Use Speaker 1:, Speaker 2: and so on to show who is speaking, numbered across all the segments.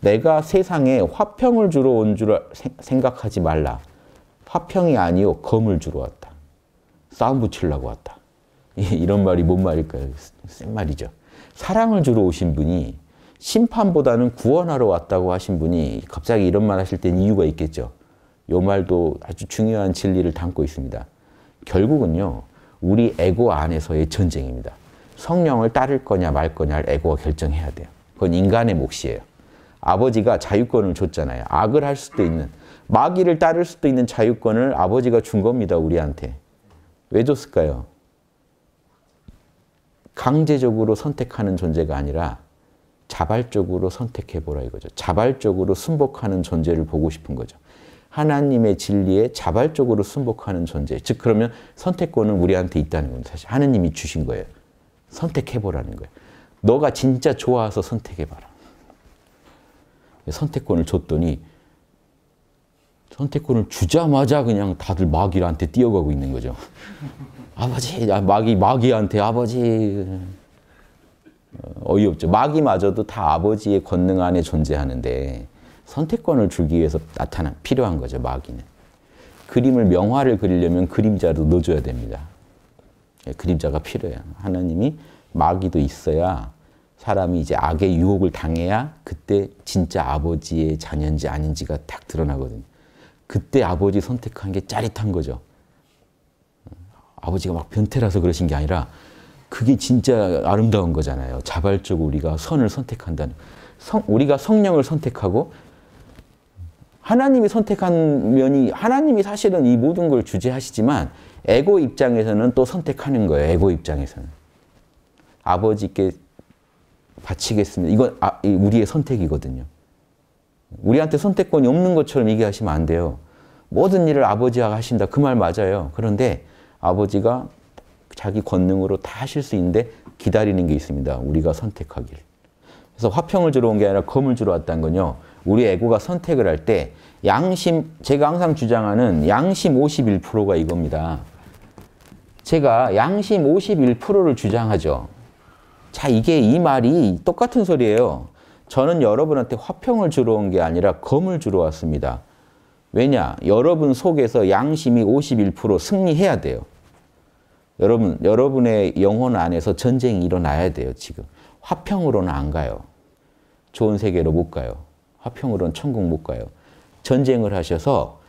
Speaker 1: 내가 세상에 화평을 주러 온 줄 생각하지 말라. 화평이 아니오 검을 주러 왔다. 싸움 붙이려고 왔다. 이런 말이 뭔 말일까요? 센 말이죠. 사랑을 주러 오신 분이 심판보다는 구원하러 왔다고 하신 분이 갑자기 이런 말 하실 땐 이유가 있겠죠. 요 말도 아주 중요한 진리를 담고 있습니다. 결국은요. 우리 에고 안에서의 전쟁입니다. 성령을 따를 거냐 말 거냐를 에고가 결정해야 돼요. 그건 인간의 몫이에요. 아버지가 자유권을 줬잖아요. 악을 할 수도 있는, 마귀를 따를 수도 있는 자유권을 아버지가 준 겁니다. 우리한테. 왜 줬을까요? 강제적으로 선택하는 존재가 아니라 자발적으로 선택해보라 이거죠. 자발적으로 순복하는 존재를 보고 싶은 거죠. 하나님의 진리에 자발적으로 순복하는 존재. 즉 그러면 선택권은 우리한테 있다는 겁니다. 사실 하나님이 주신 거예요. 선택해보라는 거예요. 너가 진짜 좋아서 선택해봐라. 선택권을 줬더니 선택권을 주자마자 그냥 다들 마귀한테 뛰어가고 있는 거죠. 아버지, 마귀, 마귀한테 아버지. 어, 어이없죠. 마귀마저도 다 아버지의 권능 안에 존재하는데 선택권을 주기 위해서 나타나 필요한 거죠. 마귀는. 그림을 명화를 그리려면 그림자도 넣어줘야 됩니다. 예, 그림자가 필요해요. 하나님이 마귀도 있어야 사람이 이제 악의 유혹을 당해야 그때 진짜 아버지의 자녀인지 아닌지가 딱 드러나거든요. 그때 아버지 선택한 게 짜릿한 거죠. 음, 아버지가 막 변태라서 그러신 게 아니라 그게 진짜 아름다운 거잖아요. 자발적으로 우리가 선을 선택한다는. 성, 우리가 성령을 선택하고 하나님이 선택한 면이 하나님이 사실은 이 모든 걸 주재하시지만 에고 입장에서는 또 선택하는 거예요. 에고 입장에서는. 아버지께 바치겠습니다. 이건 아, 우리의 선택이거든요. 우리한테 선택권이 없는 것처럼 얘기하시면 안 돼요. 모든 일을 아버지가 하신다. 그 말 맞아요. 그런데 아버지가 자기 권능으로 다 하실 수 있는데 기다리는 게 있습니다. 우리가 선택하길. 그래서 화평을 주러 온 게 아니라 검을 주러 왔다는 건요. 우리 애고가 선택을 할 때 양심, 제가 항상 주장하는 양심 51%가 이겁니다. 제가 양심 51%를 주장하죠. 자, 이게 이 말이 똑같은 소리예요. 저는 여러분한테 화평을 주러 온 게 아니라 검을 주러 왔습니다. 왜냐? 여러분 속에서 양심이 51% 승리해야 돼요. 여러분, 여러분의 영혼 안에서 전쟁이 일어나야 돼요, 지금. 화평으로는 안 가요. 좋은 세계로 못 가요. 화평으로는 천국 못 가요. 전쟁을 하셔서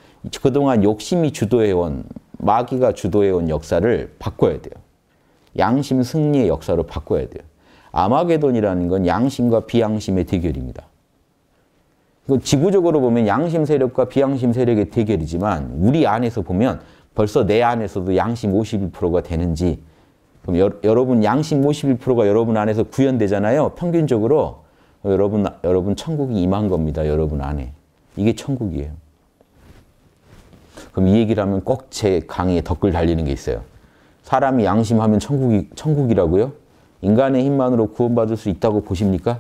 Speaker 1: 그동안 욕심이 주도해온, 마귀가 주도해온 역사를 바꿔야 돼요. 양심 승리의 역사로 바꿔야 돼요. 아마게돈이라는 건 양심과 비양심의 대결입니다. 지구적으로 보면 양심 세력과 비양심 세력의 대결이지만 우리 안에서 보면 벌써 내 안에서도 양심 51%가 되는지 그럼 여, 여러분 양심 51%가 여러분 안에서 구현되잖아요. 평균적으로 여러분 여러분 천국이 임한 겁니다. 여러분 안에. 이게 천국이에요. 그럼 이 얘기를 하면 꼭 제 강의에 댓글 달리는 게 있어요. 사람이 양심하면 천국이 천국이라고요? 인간의 힘만으로 구원받을 수 있다고 보십니까?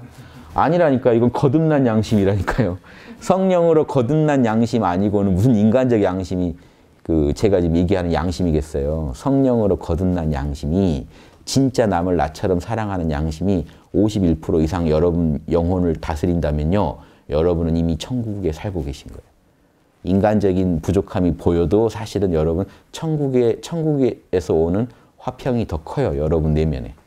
Speaker 1: 아니라니까 이건 거듭난 양심이라니까요. 성령으로 거듭난 양심 아니고는 무슨 인간적 양심이 그 제가 지금 얘기하는 양심이겠어요. 성령으로 거듭난 양심이 진짜 남을 나처럼 사랑하는 양심이 51% 이상 여러분 영혼을 다스린다면요. 여러분은 이미 천국에 살고 계신 거예요. 인간적인 부족함이 보여도 사실은 여러분 천국에 천국에서 오는 화평이 더 커요. 여러분 내면에.